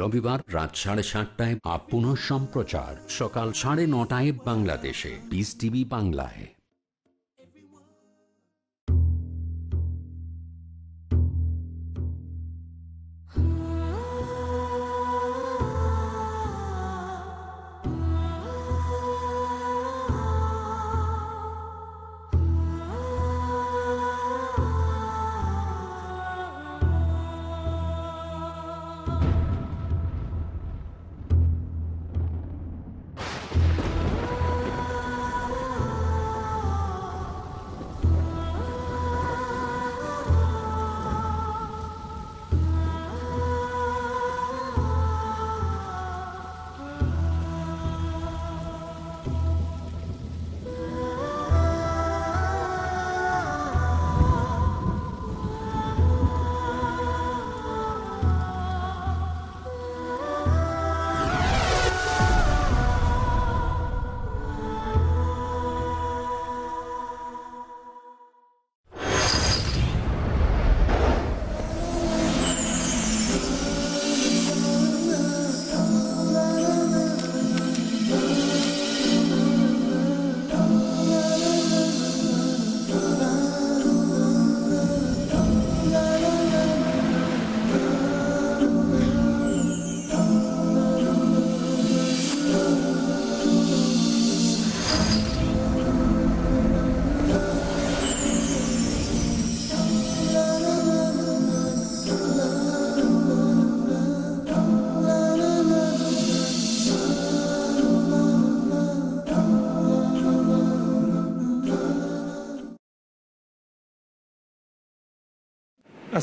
রবিবার রাত সাড়ে সাতটায় আপ সম্প্রচার সকাল সাড়ে নটায় বাংলাদেশে বিস টিভি বাংলায়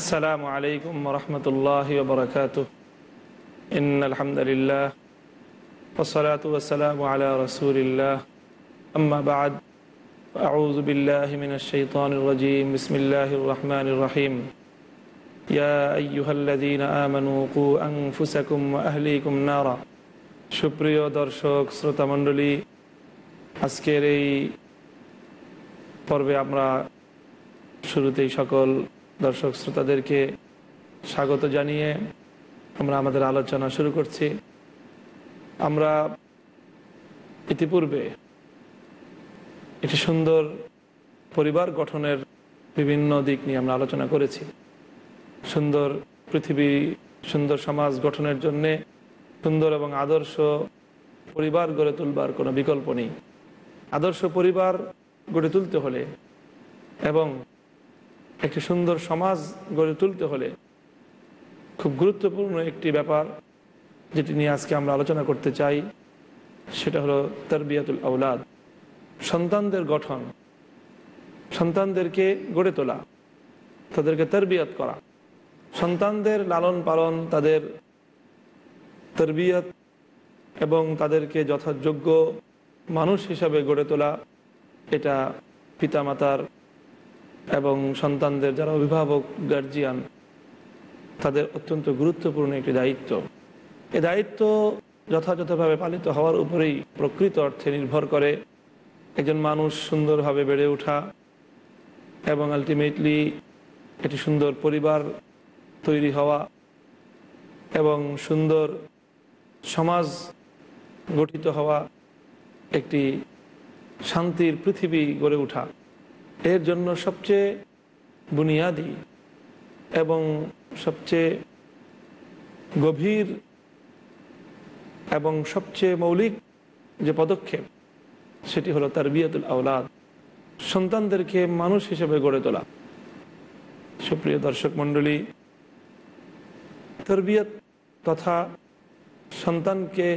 আসসালামু আলাইকুম রহমতুল্লাহ বরকাত ইন আলহামদুলিল্লাহ والصلاة والسلام على رسول الله أما بعد أعوذ بالله من الشيطان الرجيم بسم الله الرحمن الرحيم يا أيها الذين آمنوا قو أنفسكم وأهليكم نارا সুপ্রিয় দর্শক শ্রোতামণ্ডলী আজকের এই পর্বে আমরা শুরুতেই সকল দর্শক শ্রোতাদেরকে স্বাগত জানিয়ে আমরা আমাদের আলোচনা শুরু করছি আমরা ইতিপূর্বে একটি সুন্দর পরিবার গঠনের বিভিন্ন দিক নিয়ে আমরা আলোচনা করেছি সুন্দর পৃথিবী সুন্দর সমাজ গঠনের জন্যে সুন্দর এবং আদর্শ পরিবার গড়ে তুলবার কোনো বিকল্প নেই আদর্শ পরিবার গড়ে তুলতে হলে এবং একটি সুন্দর সমাজ গড়ে তুলতে হলে খুব গুরুত্বপূর্ণ একটি ব্যাপার যেটি নিয়ে আজকে আমরা আলোচনা করতে চাই সেটা হলো তরবিয়াতুল আউলাদ সন্তানদের গঠন সন্তানদেরকে গড়ে তোলা তাদেরকে তরবিয়াত করা সন্তানদের লালন পালন তাদের তরবিয়াত এবং তাদেরকে যথাযোগ্য মানুষ হিসাবে গড়ে তোলা এটা পিতামাতার এবং সন্তানদের যারা অভিভাবক গার্জিয়ান তাদের অত্যন্ত গুরুত্বপূর্ণ একটি দায়িত্ব এ দায়িত্ব যথাযথভাবে পালিত হওয়ার উপরেই প্রকৃত অর্থে নির্ভর করে একজন মানুষ সুন্দরভাবে বেড়ে ওঠা এবং আলটিমেটলি একটি সুন্দর পরিবার তৈরি হওয়া এবং সুন্দর সমাজ গঠিত হওয়া একটি শান্তির পৃথিবী গড়ে ওঠা এর জন্য সবচেয়ে বুনিয়াদি এবং সবচেয়ে গভীর এবং সবচেয়ে মৌলিক যে পদক্ষেপ সেটি হলো তার বিয়াতুল আওলাদ সন্তানদেরকে মানুষ হিসেবে গড়ে তোলা সুপ্রিয় দর্শক মণ্ডলী তরবিয়ত তথা সন্তানকে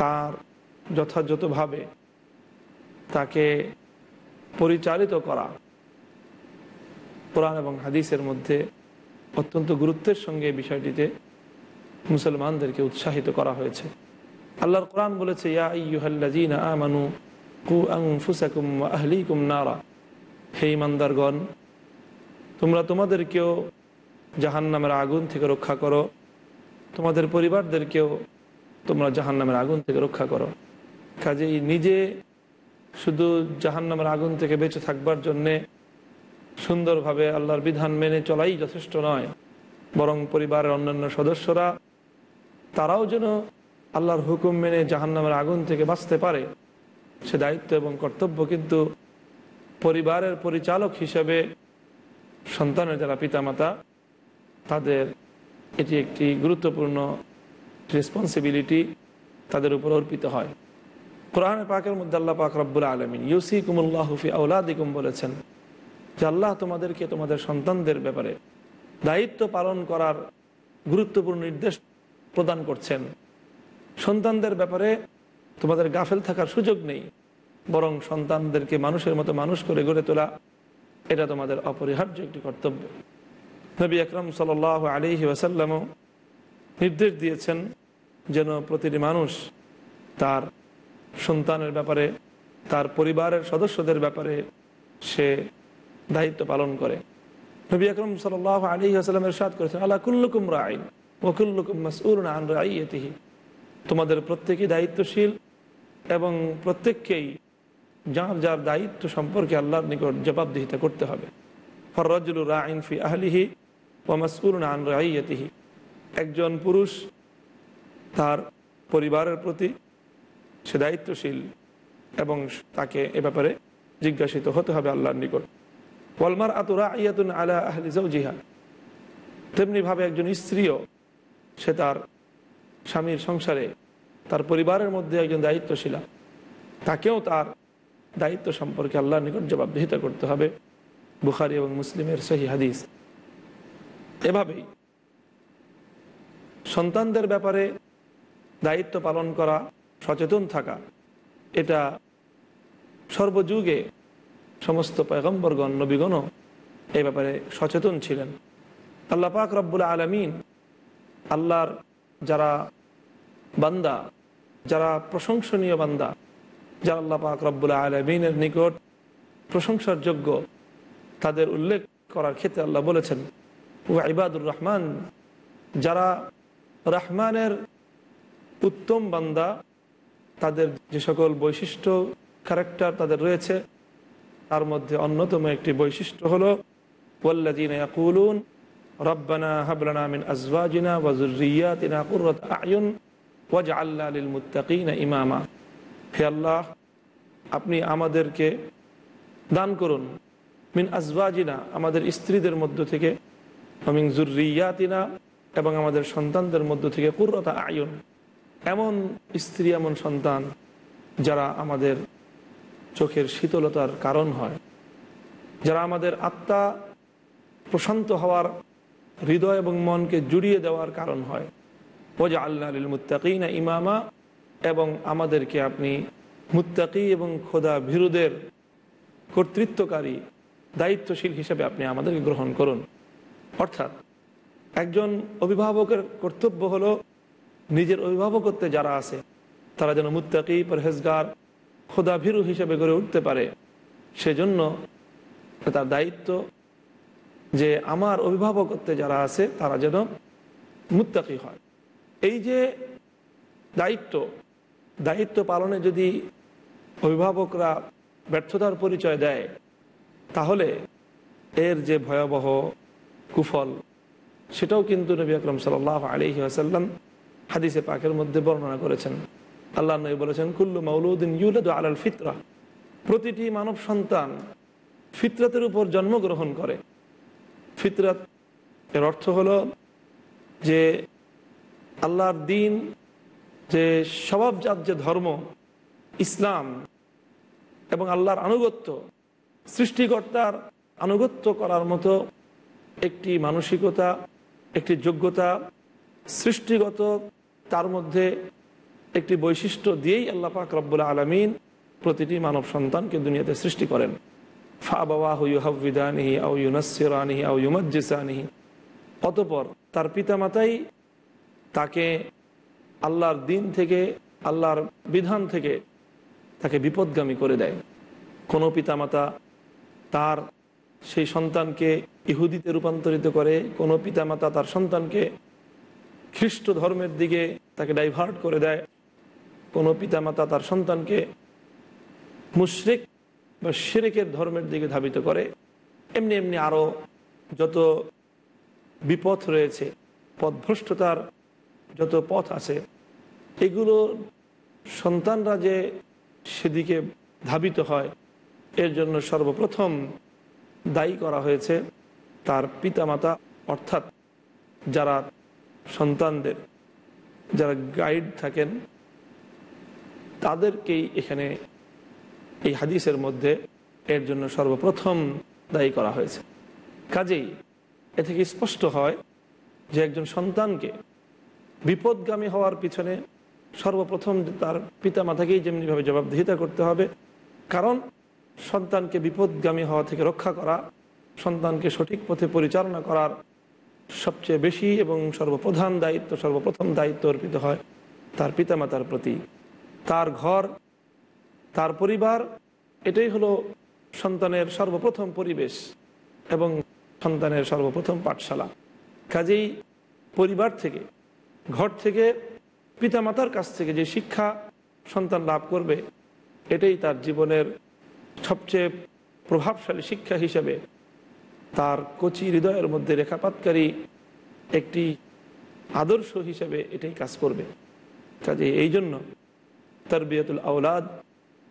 তার যথাযথভাবে তাকে পরিচালিত করা কোরআন এবং হাদিসের মধ্যে অত্যন্ত গুরুত্বের সঙ্গে বিষয়টিতে মুসলমানদেরকে উৎসাহিত করা হয়েছে আল্লাহর কোরআন বলেছে ইয়া কু হে ইমানদারগণ তোমরা তোমাদেরকেও জাহান নামের আগুন থেকে রক্ষা করো তোমাদের পরিবারদেরকেও তোমরা জাহান নামের আগুন থেকে রক্ষা করো কাজেই নিজে শুধু জাহান্নামের আগুন থেকে বেঁচে থাকবার জন্যে সুন্দরভাবে আল্লাহর বিধান মেনে চলাই যথেষ্ট নয় বরং পরিবারের অন্যান্য সদস্যরা তারাও যেন আল্লাহর হুকুম মেনে জাহান্নামের আগুন থেকে বাঁচতে পারে সে দায়িত্ব এবং কর্তব্য কিন্তু পরিবারের পরিচালক হিসেবে সন্তানের যারা পিতামাতা তাদের এটি একটি গুরুত্বপূর্ণ রেসপন্সিবিলিটি তাদের উপর অর্পিত হয় কোরআন পাকের মধ্যে আল্লাহ পাক রব্বুল আলমিন ইউসি কুমুল্লাহ হুফি আউলাদিকুম বলেছেন যে আল্লাহ তোমাদেরকে তোমাদের সন্তানদের ব্যাপারে দায়িত্ব পালন করার গুরুত্বপূর্ণ নির্দেশ প্রদান করছেন সন্তানদের ব্যাপারে তোমাদের গাফেল থাকার সুযোগ নেই বরং সন্তানদেরকে মানুষের মতো মানুষ করে গড়ে তোলা এটা তোমাদের অপরিহার্য একটি কর্তব্য নবী আকরম সাল আলী ওয়াসাল্লামও নির্দেশ দিয়েছেন যেন প্রতিটি মানুষ তার সন্তানের ব্যাপারে তার পরিবারের সদস্যদের ব্যাপারে সে দায়িত্ব পালন করে নবী আকরম সাল আলী আসালামের সাদ করেছেন আল্লাহ কুল্লুকুম রাইন ওকুল্লুকুম মাসউল আন তোমাদের প্রত্যেকেই দায়িত্বশীল এবং প্রত্যেককেই যার যার দায়িত্ব সম্পর্কে আল্লাহর নিকট জবাবদিহিতা করতে হবে ফররাজুল আইন ফি আহলিহি ও মাসউল আন রাইতিহি একজন পুরুষ তার পরিবারের প্রতি সে দায়িত্বশীল এবং তাকে এ ব্যাপারে জিজ্ঞাসিত হতে হবে আল্লাহর নিকট ওয়ালমার আতুরা ইয়াতুন আলা আহলিজাউ জিহা তেমনিভাবে একজন স্ত্রীও সে তার স্বামীর সংসারে তার পরিবারের মধ্যে একজন দায়িত্বশীলা তাকেও তার দায়িত্ব সম্পর্কে আল্লাহর নিকট জবাবদিহিতা করতে হবে বুখারি এবং মুসলিমের সহি হাদিস এভাবেই সন্তানদের ব্যাপারে দায়িত্ব পালন করা সচেতন থাকা এটা সর্বযুগে সমস্ত পয়গম্বরগণ নবীগণও এ ব্যাপারে সচেতন ছিলেন আল্লাহ পাক রব্বুল আলমিন আল্লাহর যারা বান্দা যারা প্রশংসনীয় বান্দা যারা আল্লাহ পাক রব্বুল আলমিনের নিকট প্রশংসার যোগ্য তাদের উল্লেখ করার ক্ষেত্রে আল্লাহ বলেছেন ও ইবাদুর রহমান যারা রহমানের উত্তম বান্দা তাদের যে সকল বৈশিষ্ট্য ক্যারেক্টার তাদের রয়েছে তার মধ্যে অন্যতম একটি বৈশিষ্ট্য হলো ওয়াল্লাদিনাকুলুন রব্বানা হাবলানা মিন আজওয়াজিনা ওয়াজুরিয়াতিনা কুররাত আয়ুন ওয়াজ আল্লাহ লিল মুত্তাকিনা ইমামা হে আল্লাহ আপনি আমাদেরকে দান করুন মিন আজওয়াজিনা আমাদের স্ত্রীদের মধ্য থেকে মিন জুরিয়াতিনা এবং আমাদের সন্তানদের মধ্য থেকে কুররাতা আয়ুন এমন স্ত্রী এমন সন্তান যারা আমাদের চোখের শীতলতার কারণ হয় যারা আমাদের আত্মা প্রশান্ত হওয়ার হৃদয় এবং মনকে জুড়িয়ে দেওয়ার কারণ হয় ওজা আল্লাহ মুত্তাকিনা ইমামা এবং আমাদেরকে আপনি মুত্তাকি এবং খোদা ভীরুদের কর্তৃত্বকারী দায়িত্বশীল হিসেবে আপনি আমাদেরকে গ্রহণ করুন অর্থাৎ একজন অভিভাবকের কর্তব্য হলো নিজের অভিভাবকত্বে যারা আছে তারা যেন মুত্তাকি পরহেজগার ভীরু হিসেবে গড়ে উঠতে পারে সেজন্য তার দায়িত্ব যে আমার অভিভাবকত্বে যারা আছে তারা যেন মুত্তাকি হয় এই যে দায়িত্ব দায়িত্ব পালনে যদি অভিভাবকরা ব্যর্থতার পরিচয় দেয় তাহলে এর যে ভয়াবহ কুফল সেটাও কিন্তু নবী আকরম সাল আলী আসাল্লাম হাদিসে পাকের মধ্যে বর্ণনা করেছেন আল্লাহ নবী বলেছেন কুল্লু মাউলুদ্দিন আল আলাল ফিতরা প্রতিটি মানব সন্তান ফিতরাতের উপর জন্মগ্রহণ করে ফিতরাত এর অর্থ হলো যে আল্লাহর দিন যে স্বভাবজাত যে ধর্ম ইসলাম এবং আল্লাহর আনুগত্য সৃষ্টিকর্তার আনুগত্য করার মতো একটি মানসিকতা একটি যোগ্যতা সৃষ্টিগত তার মধ্যে একটি বৈশিষ্ট্য দিয়েই আল্লাহ পাক রব্বুল আলমিন প্রতিটি মানব সন্তানকে দুনিয়াতে সৃষ্টি করেন ফা বাবা অতপর তার পিতামাতাই তাকে আল্লাহর দিন থেকে আল্লাহর বিধান থেকে তাকে বিপদগামী করে দেয় কোনো পিতামাতা তার সেই সন্তানকে ইহুদিতে রূপান্তরিত করে কোনো পিতামাতা তার সন্তানকে খ্রিস্ট ধর্মের দিকে তাকে ডাইভার্ট করে দেয় কোনো পিতামাতা তার সন্তানকে মুশ্রিক বা সিরেকের ধর্মের দিকে ধাবিত করে এমনি এমনি আরও যত বিপথ রয়েছে পথভ্রষ্টতার যত পথ আছে এগুলো সন্তানরা যে সেদিকে ধাবিত হয় এর জন্য সর্বপ্রথম দায়ী করা হয়েছে তার পিতামাতা অর্থাৎ যারা সন্তানদের যারা গাইড থাকেন তাদেরকেই এখানে এই হাদিসের মধ্যে এর জন্য সর্বপ্রথম দায়ী করা হয়েছে কাজেই এ থেকে স্পষ্ট হয় যে একজন সন্তানকে বিপদগামী হওয়ার পিছনে সর্বপ্রথম তার পিতা মাতাকেই যেমনিভাবে জবাবদিহিতা করতে হবে কারণ সন্তানকে বিপদগামী হওয়া থেকে রক্ষা করা সন্তানকে সঠিক পথে পরিচালনা করার সবচেয়ে বেশি এবং সর্বপ্রধান দায়িত্ব সর্বপ্রথম দায়িত্ব অর্পিত হয় তার পিতামাতার প্রতি তার ঘর তার পরিবার এটাই হলো সন্তানের সর্বপ্রথম পরিবেশ এবং সন্তানের সর্বপ্রথম পাঠশালা কাজেই পরিবার থেকে ঘর থেকে পিতামাতার কাছ থেকে যে শিক্ষা সন্তান লাভ করবে এটাই তার জীবনের সবচেয়ে প্রভাবশালী শিক্ষা হিসেবে তার কচি হৃদয়ের মধ্যে রেখাপাতকারী একটি আদর্শ হিসেবে এটাই কাজ করবে কাজে এই জন্য তরবিয়তুল আওলাদ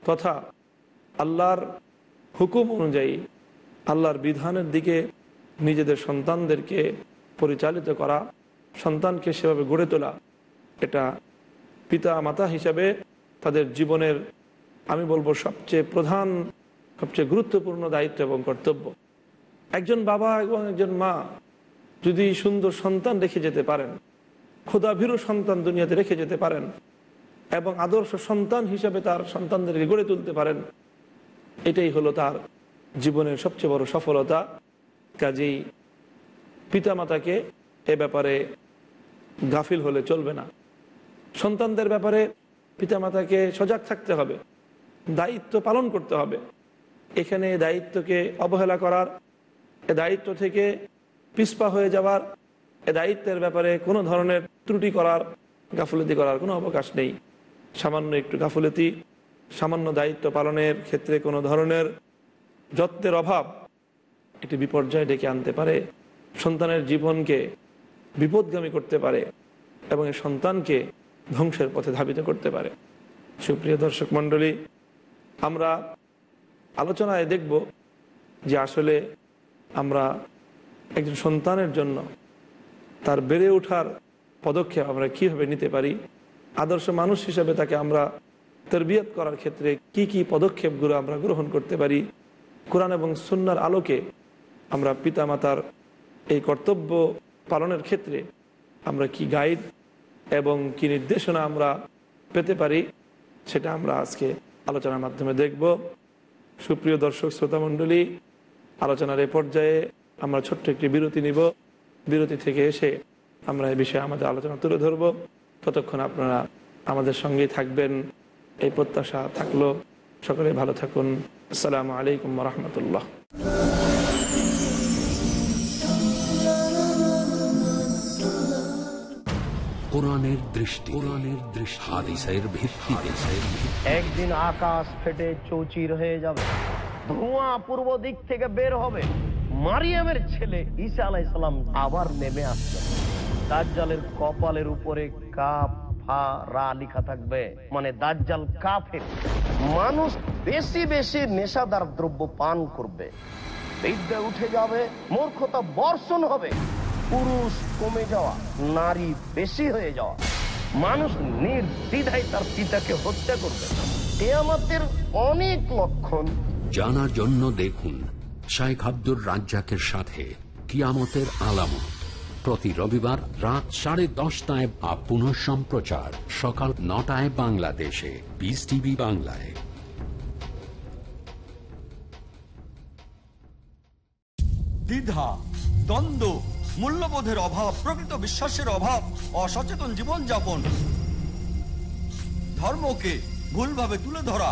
তথা আল্লাহর হুকুম অনুযায়ী আল্লাহর বিধানের দিকে নিজেদের সন্তানদেরকে পরিচালিত করা সন্তানকে সেভাবে গড়ে তোলা এটা পিতা মাতা হিসাবে তাদের জীবনের আমি বলবো সবচেয়ে প্রধান সবচেয়ে গুরুত্বপূর্ণ দায়িত্ব এবং কর্তব্য একজন বাবা এবং একজন মা যদি সুন্দর সন্তান রেখে যেতে পারেন ক্ষুদাভীরু সন্তান দুনিয়াতে রেখে যেতে পারেন এবং আদর্শ সন্তান হিসাবে তার সন্তানদেরকে গড়ে তুলতে পারেন এটাই হলো তার জীবনের সবচেয়ে বড় সফলতা কাজেই পিতামাতাকে এ ব্যাপারে গাফিল হলে চলবে না সন্তানদের ব্যাপারে পিতামাতাকে সজাগ থাকতে হবে দায়িত্ব পালন করতে হবে এখানে দায়িত্বকে অবহেলা করার এ দায়িত্ব থেকে পিসপা হয়ে যাওয়ার এ দায়িত্বের ব্যাপারে কোনো ধরনের ত্রুটি করার গাফলতি করার কোনো অবকাশ নেই সামান্য একটু গাফলতি সামান্য দায়িত্ব পালনের ক্ষেত্রে কোনো ধরনের যত্নের অভাব একটি বিপর্যয় ডেকে আনতে পারে সন্তানের জীবনকে বিপদগামী করতে পারে এবং এই সন্তানকে ধ্বংসের পথে ধাবিত করতে পারে সুপ্রিয় দর্শক মণ্ডলী আমরা আলোচনায় দেখব যে আসলে আমরা একজন সন্তানের জন্য তার বেড়ে ওঠার পদক্ষেপ আমরা কীভাবে নিতে পারি আদর্শ মানুষ হিসেবে তাকে আমরা তরবিয়ত করার ক্ষেত্রে কি কি পদক্ষেপগুলো আমরা গ্রহণ করতে পারি কোরআন এবং সুন্নার আলোকে আমরা পিতামাতার এই কর্তব্য পালনের ক্ষেত্রে আমরা কি গাইড এবং কি নির্দেশনা আমরা পেতে পারি সেটা আমরা আজকে আলোচনার মাধ্যমে দেখব সুপ্রিয় দর্শক শ্রোতামণ্ডলী আলোচনার এ পর্যায়ে আমরা ছোট্ট একটি বিরতি নিব বিরতি থেকে এসে আমরা এ বিষয়ে আমাদের আলোচনা তুলে ধরব ততক্ষণ আপনারা আমাদের সঙ্গেই থাকবেন এই প্রত্যাশা থাকলো সকলে ভালো থাকুন আসসালামু আলাইকুম রহমতুল্লাহ একদিন আকাশ ফেটে চৌচির হয়ে যাবে ধোঁয়া পূর্ব দিক থেকে বের হবে মারিয়ামের ছেলে ঈসা আলাইসালাম আবার নেমে আসবে দাজ্জালের কপালের উপরে কাপ ফা রা লিখা থাকবে মানে দাজ্জাল কাফের মানুষ বেশি বেশি নেশাদার দ্রব্য পান করবে বিদ্যা উঠে যাবে মূর্খতা বর্ষণ হবে পুরুষ কমে যাওয়া নারী বেশি হয়ে যাওয়া মানুষ নির্দ্বিধায় তার পিতাকে হত্যা করবে এ আমাদের অনেক লক্ষণ জানার জন্য দেখুন শাইখ আব্দুর রাজ্জাকের সাথে কিয়ামতের আলামত প্রতি রবিবার রাত সাড়ে দশটায় বা পুনঃ সম্প্রচার সকাল নটায় বাংলাদেশে বিস টিভি বাংলায় দ্বিধা দ্বন্দ্ব মূল্যবোধের অভাব প্রকৃত বিশ্বাসের অভাব অসচেতন জীবনযাপন ধর্মকে ভুলভাবে তুলে ধরা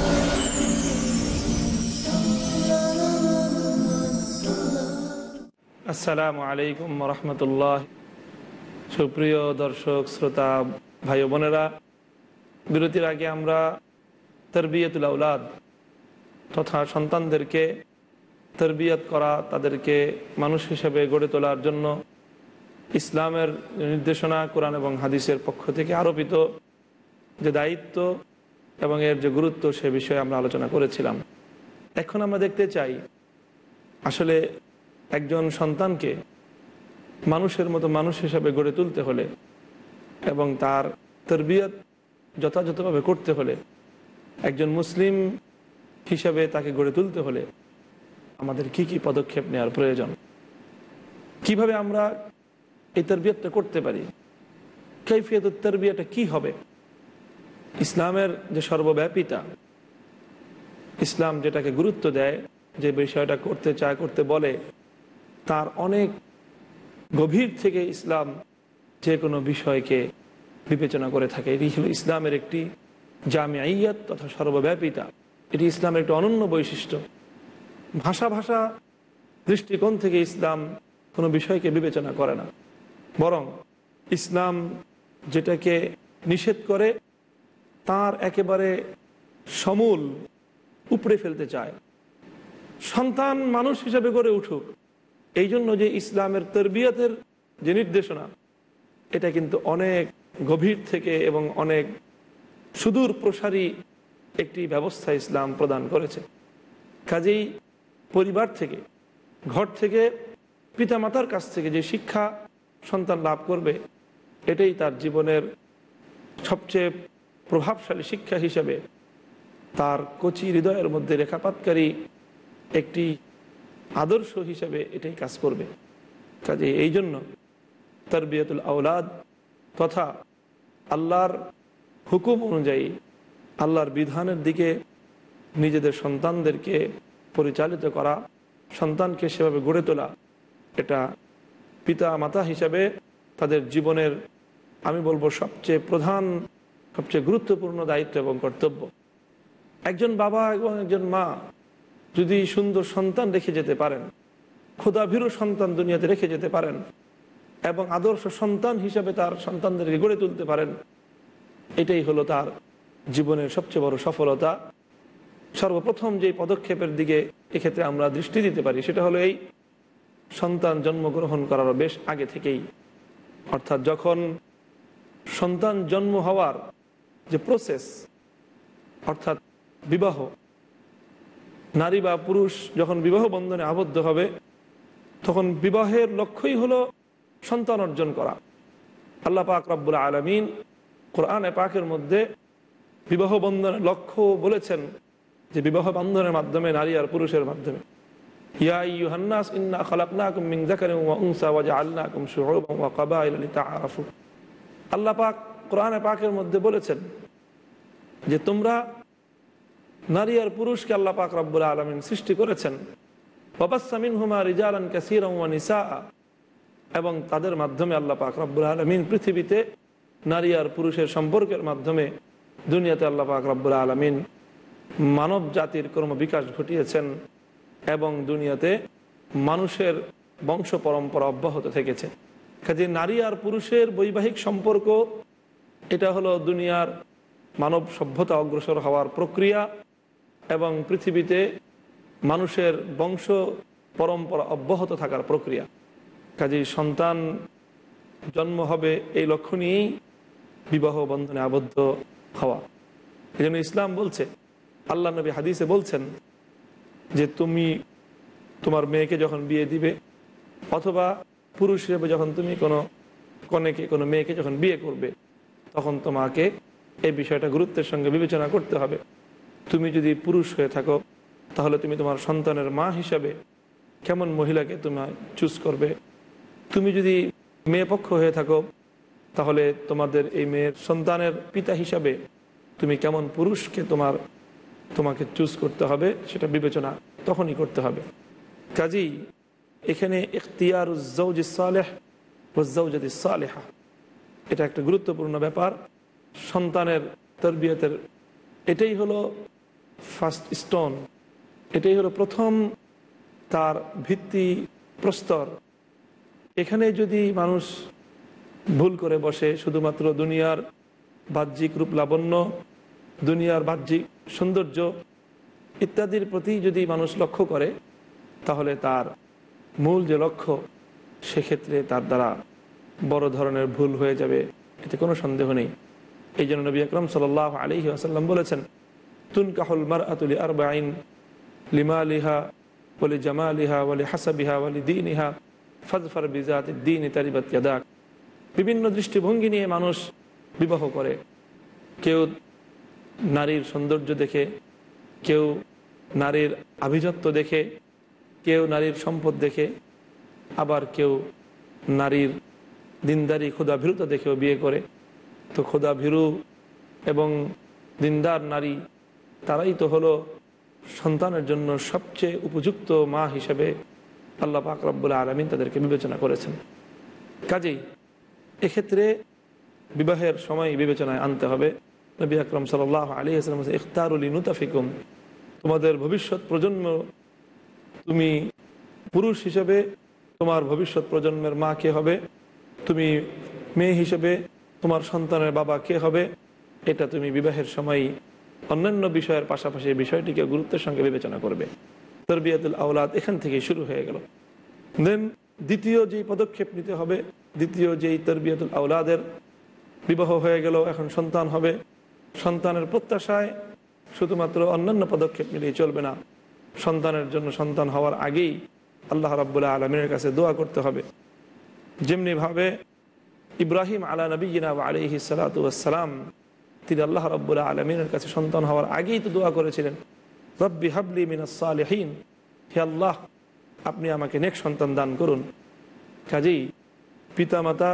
আসসালামু আলাইকুম রহমতুল্লাহ সুপ্রিয় দর্শক শ্রোতা ভাই বোনেরা বিরতির আগে আমরা তরবিয়তুল আউলাদ তথা সন্তানদেরকে তরবিয়ত করা তাদেরকে মানুষ হিসেবে গড়ে তোলার জন্য ইসলামের নির্দেশনা কোরআন এবং হাদিসের পক্ষ থেকে আরোপিত যে দায়িত্ব এবং এর যে গুরুত্ব সে বিষয়ে আমরা আলোচনা করেছিলাম এখন আমরা দেখতে চাই আসলে একজন সন্তানকে মানুষের মতো মানুষ হিসাবে গড়ে তুলতে হলে এবং তার তরবিয়ত যথাযথভাবে করতে হলে একজন মুসলিম হিসাবে তাকে গড়ে তুলতে হলে আমাদের কি কি পদক্ষেপ নেওয়ার প্রয়োজন কিভাবে আমরা এই তরবিয়তটা করতে পারি কৈফিয়ত তরবিয়াটা কি হবে ইসলামের যে সর্বব্যাপীটা ইসলাম যেটাকে গুরুত্ব দেয় যে বিষয়টা করতে চায় করতে বলে তার অনেক গভীর থেকে ইসলাম যে কোনো বিষয়কে বিবেচনা করে থাকে এটি ছিল ইসলামের একটি জামিয়াইয়াত তথা সর্বব্যাপিতা এটি ইসলামের একটি অনন্য বৈশিষ্ট্য ভাষা ভাষা দৃষ্টিকোণ থেকে ইসলাম কোনো বিষয়কে বিবেচনা করে না বরং ইসলাম যেটাকে নিষেধ করে তার একেবারে সমূল উপড়ে ফেলতে চায় সন্তান মানুষ হিসেবে গড়ে উঠুক এই জন্য যে ইসলামের তরবিয়াতের যে নির্দেশনা এটা কিন্তু অনেক গভীর থেকে এবং অনেক সুদূর প্রসারী একটি ব্যবস্থা ইসলাম প্রদান করেছে কাজেই পরিবার থেকে ঘর থেকে পিতামাতার কাছ থেকে যে শিক্ষা সন্তান লাভ করবে এটাই তার জীবনের সবচেয়ে প্রভাবশালী শিক্ষা হিসেবে তার কচি হৃদয়ের মধ্যে রেখাপাতকারী একটি আদর্শ হিসাবে এটাই কাজ করবে কাজে এই জন্য তরবিয়তুল আওলাদ তথা আল্লাহর হুকুম অনুযায়ী আল্লাহর বিধানের দিকে নিজেদের সন্তানদেরকে পরিচালিত করা সন্তানকে সেভাবে গড়ে তোলা এটা পিতা মাতা হিসাবে তাদের জীবনের আমি বলবো সবচেয়ে প্রধান সবচেয়ে গুরুত্বপূর্ণ দায়িত্ব এবং কর্তব্য একজন বাবা এবং একজন মা যদি সুন্দর সন্তান রেখে যেতে পারেন ক্ষুদাভীরু সন্তান দুনিয়াতে রেখে যেতে পারেন এবং আদর্শ সন্তান হিসাবে তার সন্তানদেরকে গড়ে তুলতে পারেন এটাই হলো তার জীবনের সবচেয়ে বড় সফলতা সর্বপ্রথম যে পদক্ষেপের দিকে এক্ষেত্রে আমরা দৃষ্টি দিতে পারি সেটা হলো এই সন্তান জন্মগ্রহণ করার বেশ আগে থেকেই অর্থাৎ যখন সন্তান জন্ম হওয়ার যে প্রসেস অর্থাৎ বিবাহ নারী বা পুরুষ যখন বিবাহ বন্ধনে আবদ্ধ হবে তখন বিবাহের লক্ষ্যই হলো সন্তান অর্জন করা আল্লাহ পাক রব্বুল আলমিন কোরআনে পাকের মধ্যে বিবাহ বন্ধনের লক্ষ্য বলেছেন যে বিবাহ বন্ধনের মাধ্যমে নারী আর পুরুষের মাধ্যমে আল্লাপাক পাক কোরআনে পাকের মধ্যে বলেছেন যে তোমরা নারী আর পুরুষকে আল্লাহ পাক রব্বুল আলমিন সৃষ্টি করেছেন সামিন হুমা রিজালান কাসির নিসা এবং তাদের মাধ্যমে আল্লাহ পাক রব্বুল আলমিন পৃথিবীতে নারী আর পুরুষের সম্পর্কের মাধ্যমে দুনিয়াতে আল্লাহ পাক রব্বুল আলমিন মানব জাতির কর্মবিকাশ ঘটিয়েছেন এবং দুনিয়াতে মানুষের বংশ পরম্পরা অব্যাহত থেকেছে কাজে নারী আর পুরুষের বৈবাহিক সম্পর্ক এটা হলো দুনিয়ার মানব সভ্যতা অগ্রসর হওয়ার প্রক্রিয়া এবং পৃথিবীতে মানুষের বংশ পরম্পরা অব্যাহত থাকার প্রক্রিয়া কাজেই সন্তান জন্ম হবে এই লক্ষ্য নিয়েই বিবাহ বন্ধনে আবদ্ধ হওয়া এই ইসলাম বলছে আল্লাহ নবী হাদিসে বলছেন যে তুমি তোমার মেয়েকে যখন বিয়ে দিবে অথবা পুরুষ হিসেবে যখন তুমি কোনো কনেকে কোনো মেয়েকে যখন বিয়ে করবে তখন তোমাকে এই বিষয়টা গুরুত্বের সঙ্গে বিবেচনা করতে হবে তুমি যদি পুরুষ হয়ে থাকো তাহলে তুমি তোমার সন্তানের মা হিসাবে কেমন মহিলাকে তোমার চুজ করবে তুমি যদি মেয়ে পক্ষ হয়ে থাকো তাহলে তোমাদের এই মেয়ের সন্তানের পিতা হিসাবে তুমি কেমন পুরুষকে তোমার তোমাকে চুজ করতে হবে সেটা বিবেচনা তখনই করতে হবে কাজেই এখানে ইখতিয়ার উজ্জাউজ সালেহ ওজ্জাউজাদি সালেহা এটা একটা গুরুত্বপূর্ণ ব্যাপার সন্তানের তরবিয়তের এটাই হলো ফার্স্ট স্টোন এটাই হলো প্রথম তার ভিত্তি প্রস্তর এখানে যদি মানুষ ভুল করে বসে শুধুমাত্র দুনিয়ার বাহ্যিক রূপ লাবণ্য দুনিয়ার বাহ্যিক সৌন্দর্য ইত্যাদির প্রতি যদি মানুষ লক্ষ্য করে তাহলে তার মূল যে লক্ষ্য সেক্ষেত্রে তার দ্বারা বড় ধরনের ভুল হয়ে যাবে এতে কোনো সন্দেহ নেই এই জন্য নবী আকরম সাল আলহি আসাল্লাম বলেছেন তুনকাহুল মার আতুলি আর বাইন লিমালিহা বলে জামালিহা বলে হাসাবিহা বলে দিন ইহা ফজফার বিজাত দিন তারিবাত ইয়াদাক বিভিন্ন দৃষ্টিভঙ্গি নিয়ে মানুষ বিবাহ করে কেউ নারীর সৌন্দর্য দেখে কেউ নারীর আভিজাত্য দেখে কেউ নারীর সম্পদ দেখে আবার কেউ নারীর দিনদারি ক্ষুদাভীরুতা দেখেও বিয়ে করে তো ক্ষুদাভীরু এবং দিনদার নারী তারাই তো হলো সন্তানের জন্য সবচেয়ে উপযুক্ত মা হিসেবে আল্লাহ পাক আলমিন তাদেরকে বিবেচনা করেছেন কাজেই এক্ষেত্রে বিবাহের সময় বিবেচনায় আনতে হবে নবী আকরম সাল আলী আসলাম ইখতারুল ইনুতাফিকুম তোমাদের ভবিষ্যৎ প্রজন্ম তুমি পুরুষ হিসেবে তোমার ভবিষ্যৎ প্রজন্মের মা কে হবে তুমি মেয়ে হিসেবে তোমার সন্তানের বাবা কে হবে এটা তুমি বিবাহের সময় অন্যান্য বিষয়ের পাশাপাশি বিষয়টিকে গুরুত্বের সঙ্গে বিবেচনা করবে তরবিয়াতুল আওলাদ এখান থেকে শুরু হয়ে গেল দেন দ্বিতীয় যেই পদক্ষেপ নিতে হবে দ্বিতীয় যেই তরবিয়াতুল আওলাদের বিবাহ হয়ে গেল এখন সন্তান হবে সন্তানের প্রত্যাশায় শুধুমাত্র অন্যান্য পদক্ষেপ নিলেই চলবে না সন্তানের জন্য সন্তান হওয়ার আগেই আল্লাহ রাবুল্লাহ আলমিনের কাছে দোয়া করতে হবে যেমনিভাবে ইব্রাহিম আলা নবীনা আলিহি সালাতাম তিনি আল্লাহ রব্বুল্লাহ আলমিনের কাছে সন্তান হওয়ার আগেই তো দোয়া করেছিলেন রব্বি হাবলি মিনাসালহীন হে আল্লাহ আপনি আমাকে নেক সন্তান দান করুন কাজেই পিতামাতা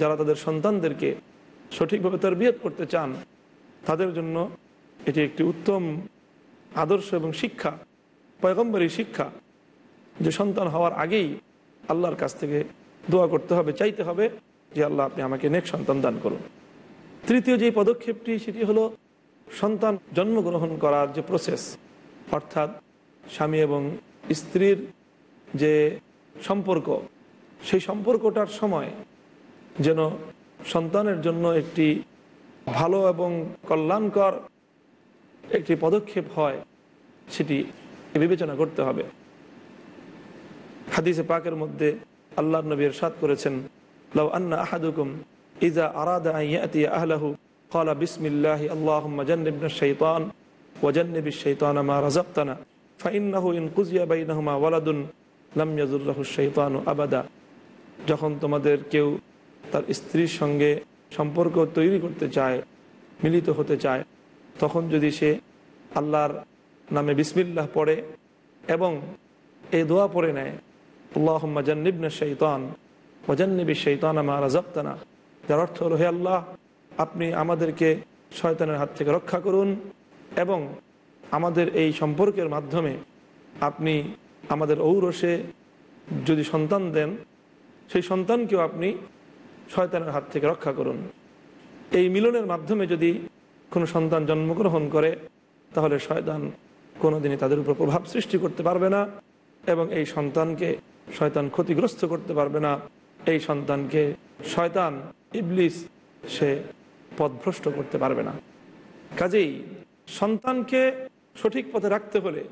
যারা তাদের সন্তানদেরকে সঠিকভাবে তার বিয়ে করতে চান তাদের জন্য এটি একটি উত্তম আদর্শ এবং শিক্ষা পয়গম্বরী শিক্ষা যে সন্তান হওয়ার আগেই আল্লাহর কাছ থেকে দোয়া করতে হবে চাইতে হবে যে আল্লাহ আপনি আমাকে নেক সন্তান দান করুন তৃতীয় যে পদক্ষেপটি সেটি হলো সন্তান জন্মগ্রহণ করার যে প্রসেস অর্থাৎ স্বামী এবং স্ত্রীর যে সম্পর্ক সেই সম্পর্কটার সময় যেন সন্তানের জন্য একটি ভালো এবং কল্যাণকর একটি পদক্ষেপ হয় সেটি বিবেচনা করতে হবে হাদিসে পাকের মধ্যে আল্লাহ নবী সাত করেছেন লাউ আন্না আহাদুকুম إذا أراد أن يأتي أهله قال بسم الله اللهم جنبنا الشيطان وجنب الشيطان ما رزقتنا فإنه إن قزي بينهما ولد لم يزره الشيطان أبدا যখন তোমাদের কেউ তার স্ত্রীর সঙ্গে সম্পর্ক তৈরি করতে চায় মিলিত হতে চায় তখন যদি সে আল্লাহর নামে বিসমিল্লাহ পড়ে এবং এই দোয়া পড়ে নেয় আল্লাহ জান্নিবনা শৈতান ওজান্নিবি শৈতান আমার রাজাক্তানা যার অর্থ হল হে আল্লাহ আপনি আমাদেরকে শয়তানের হাত থেকে রক্ষা করুন এবং আমাদের এই সম্পর্কের মাধ্যমে আপনি আমাদের ঔরসে যদি সন্তান দেন সেই সন্তানকেও আপনি শয়তানের হাত থেকে রক্ষা করুন এই মিলনের মাধ্যমে যদি কোনো সন্তান জন্মগ্রহণ করে তাহলে শয়তান কোনোদিনই তাদের উপর প্রভাব সৃষ্টি করতে পারবে না এবং এই সন্তানকে শয়তান ক্ষতিগ্রস্ত করতে পারবে না এই সন্তানকে শয়তান ইবলিস সে পদভ্রষ্ট করতে পারবে না কাজেই সন্তানকে সঠিক পথে রাখতে হলে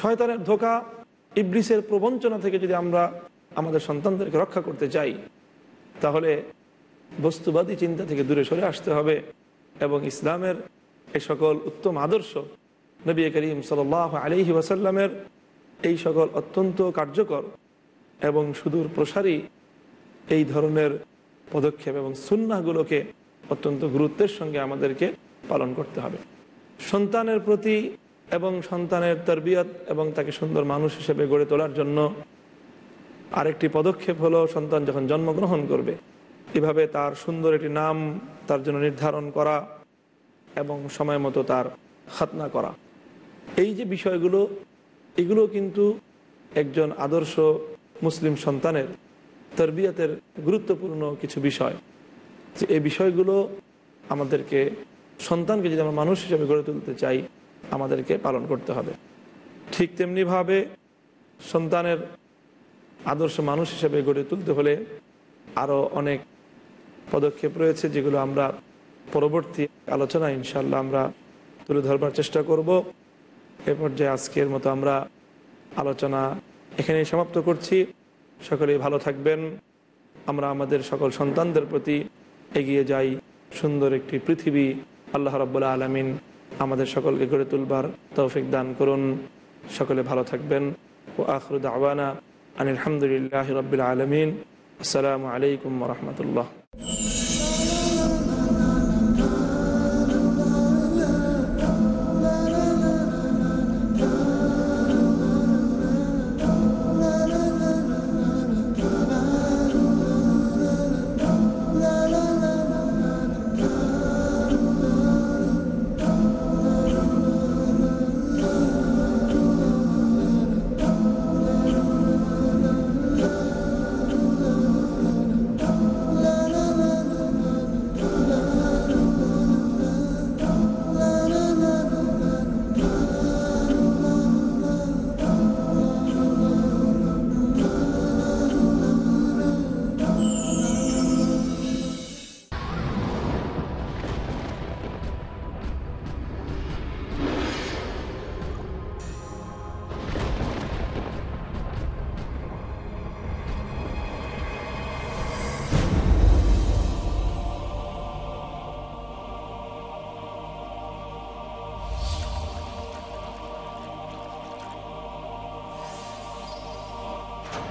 শয়তানের ধোকা ইবলিসের প্রবঞ্চনা থেকে যদি আমরা আমাদের সন্তানদেরকে রক্ষা করতে চাই তাহলে বস্তুবাদী চিন্তা থেকে দূরে সরে আসতে হবে এবং ইসলামের এ সকল উত্তম আদর্শ নবী করিম সাল আলিহি ওয়াসাল্লামের এই সকল অত্যন্ত কার্যকর এবং সুদূর প্রসারী এই ধরনের পদক্ষেপ এবং সুন্নাগুলোকে অত্যন্ত গুরুত্বের সঙ্গে আমাদেরকে পালন করতে হবে সন্তানের প্রতি এবং সন্তানের তরবিয়ত এবং তাকে সুন্দর মানুষ হিসেবে গড়ে তোলার জন্য আরেকটি পদক্ষেপ হলো সন্তান যখন জন্মগ্রহণ করবে এভাবে তার সুন্দর একটি নাম তার জন্য নির্ধারণ করা এবং সময় মতো তার খাতনা করা এই যে বিষয়গুলো এগুলো কিন্তু একজন আদর্শ মুসলিম সন্তানের তরবিয়াতের গুরুত্বপূর্ণ কিছু বিষয় যে এই বিষয়গুলো আমাদেরকে সন্তানকে যদি আমরা মানুষ হিসেবে গড়ে তুলতে চাই আমাদেরকে পালন করতে হবে ঠিক তেমনিভাবে সন্তানের আদর্শ মানুষ হিসেবে গড়ে তুলতে হলে আরও অনেক পদক্ষেপ রয়েছে যেগুলো আমরা পরবর্তী আলোচনা ইনশাল্লাহ আমরা তুলে ধরবার চেষ্টা করব এ পর্যায়ে আজকের মতো আমরা আলোচনা এখানেই সমাপ্ত করছি সকলেই ভালো থাকবেন আমরা আমাদের সকল সন্তানদের প্রতি এগিয়ে যাই সুন্দর একটি পৃথিবী আল্লাহ রব্বুল আলমিন আমাদের সকলকে গড়ে তুলবার তৌফিক দান করুন সকলে ভালো থাকবেন ও আখরুদ আওয়ানা আনিলামদুলিল্লাহ রবিল আলমিন আসসালামু আলাইকুম রহমতুল্লাহ